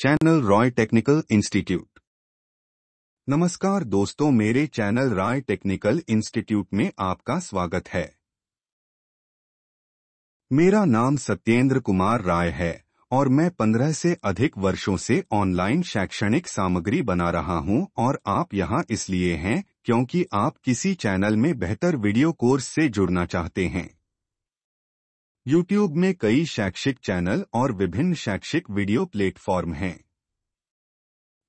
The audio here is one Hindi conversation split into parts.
चैनल रॉय टेक्निकल इंस्टीट्यूट नमस्कार दोस्तों मेरे चैनल रॉय टेक्निकल इंस्टीट्यूट में आपका स्वागत है मेरा नाम सत्येंद्र कुमार राय है और मैं पंद्रह से अधिक वर्षों से ऑनलाइन शैक्षणिक सामग्री बना रहा हूं और आप यहां इसलिए हैं क्योंकि आप किसी चैनल में बेहतर वीडियो कोर्स से जुड़ना चाहते हैं YouTube में कई शैक्षिक चैनल और विभिन्न शैक्षिक वीडियो प्लेटफॉर्म हैं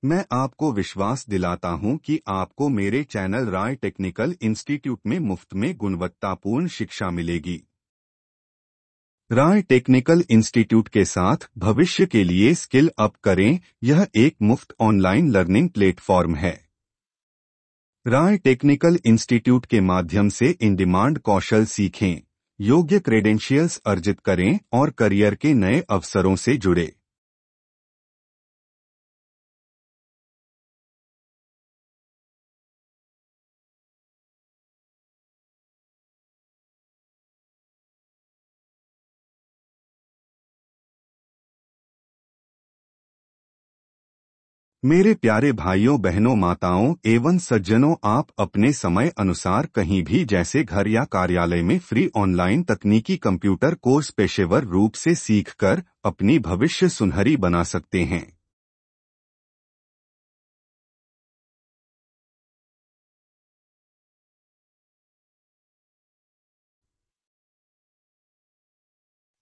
मैं आपको विश्वास दिलाता हूं कि आपको मेरे चैनल राय टेक्निकल इंस्टीट्यूट में मुफ्त में गुणवत्तापूर्ण शिक्षा मिलेगी राय टेक्निकल इंस्टीट्यूट के साथ भविष्य के लिए स्किल अप करें यह एक मुफ्त ऑनलाइन लर्निंग प्लेटफॉर्म है राय टेक्निकल इंस्टीट्यूट के माध्यम से इन डिमांड कौशल सीखें योग्य क्रेडेंशियल्स अर्जित करें और करियर के नए अवसरों से जुड़े मेरे प्यारे भाइयों बहनों माताओं एवं सज्जनों आप अपने समय अनुसार कहीं भी जैसे घर या कार्यालय में फ्री ऑनलाइन तकनीकी कंप्यूटर कोर्स पेशेवर रूप से सीखकर अपनी भविष्य सुनहरी बना सकते हैं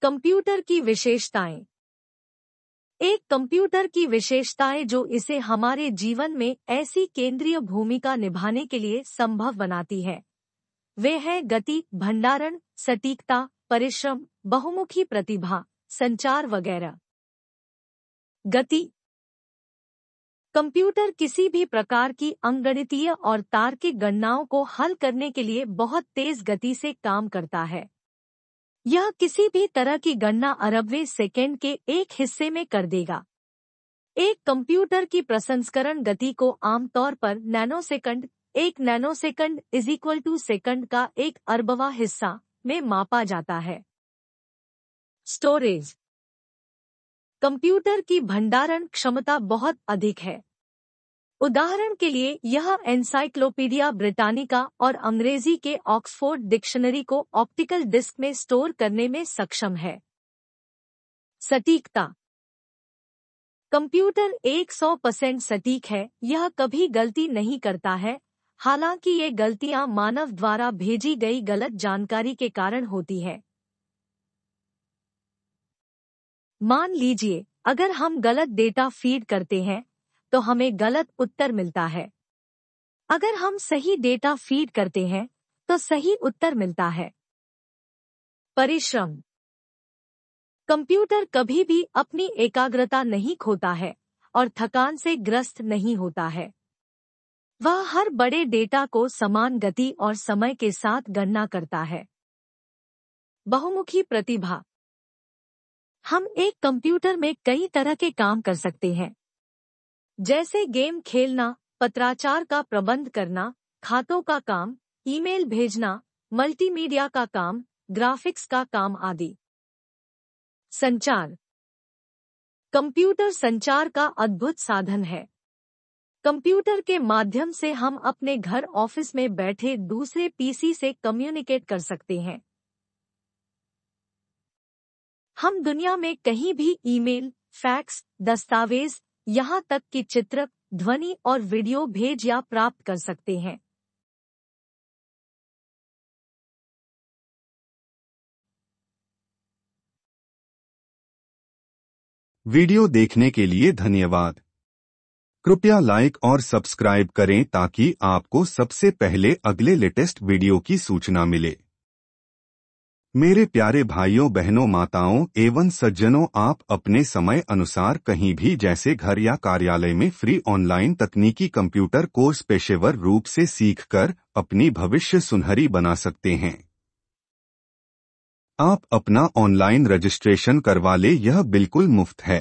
कंप्यूटर की विशेषताएं एक कंप्यूटर की विशेषताएं जो इसे हमारे जीवन में ऐसी केंद्रीय भूमिका निभाने के लिए संभव बनाती है वे है गति भंडारण सटीकता परिश्रम बहुमुखी प्रतिभा संचार वगैरह गति कंप्यूटर किसी भी प्रकार की अंगणितीय और तार्किक गणनाओं को हल करने के लिए बहुत तेज गति से काम करता है यह किसी भी तरह की गणना अरबवे सेकेंड के एक हिस्से में कर देगा एक कंप्यूटर की प्रसंस्करण गति को आमतौर पर नैनोसेकंड एक nanosecond is equal to second का एक अरबवा हिस्सा में मापा जाता है स्टोरेज कंप्यूटर की भंडारण क्षमता बहुत अधिक है उदाहरण के लिए यह एनसाइक्लोपीडिया ब्रिटानिका और अंग्रेजी के ऑक्सफोर्ड डिक्शनरी को ऑप्टिकल डिस्क में स्टोर करने में सक्षम है सटीकता कंप्यूटर 100 परसेंट सटीक है यह कभी गलती नहीं करता है हालांकि ये गलतियां मानव द्वारा भेजी गई गलत जानकारी के कारण होती है मान लीजिए अगर हम गलत डेटा फीड करते हैं तो हमें गलत उत्तर मिलता है अगर हम सही डेटा फीड करते हैं तो सही उत्तर मिलता है परिश्रम कंप्यूटर कभी भी अपनी एकाग्रता नहीं खोता है और थकान से ग्रस्त नहीं होता है वह हर बड़े डेटा को समान गति और समय के साथ गणना करता है बहुमुखी प्रतिभा हम एक कंप्यूटर में कई तरह के काम कर सकते हैं जैसे गेम खेलना पत्राचार का प्रबंध करना खातों का काम ईमेल भेजना मल्टीमीडिया का काम ग्राफिक्स का काम आदि संचार कंप्यूटर संचार का अद्भुत साधन है कंप्यूटर के माध्यम से हम अपने घर ऑफिस में बैठे दूसरे पीसी से कम्युनिकेट कर सकते हैं हम दुनिया में कहीं भी ईमेल, फैक्स दस्तावेज यहाँ तक कि चित्र ध्वनि और वीडियो भेज या प्राप्त कर सकते हैं वीडियो देखने के लिए धन्यवाद कृपया लाइक और सब्सक्राइब करें ताकि आपको सबसे पहले अगले लेटेस्ट वीडियो की सूचना मिले मेरे प्यारे भाइयों बहनों माताओं एवं सज्जनों आप अपने समय अनुसार कहीं भी जैसे घर या कार्यालय में फ्री ऑनलाइन तकनीकी कंप्यूटर कोर्स पेशेवर रूप से सीखकर अपनी भविष्य सुनहरी बना सकते हैं आप अपना ऑनलाइन रजिस्ट्रेशन करवा ले यह बिल्कुल मुफ्त है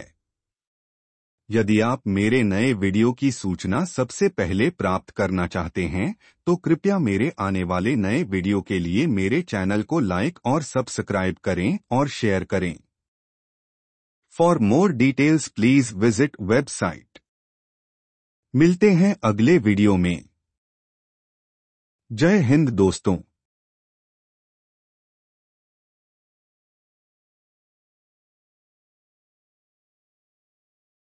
यदि आप मेरे नए वीडियो की सूचना सबसे पहले प्राप्त करना चाहते हैं तो कृपया मेरे आने वाले नए वीडियो के लिए मेरे चैनल को लाइक और सब्सक्राइब करें और शेयर करें for more details please visit website मिलते हैं अगले वीडियो में जय हिंद दोस्तों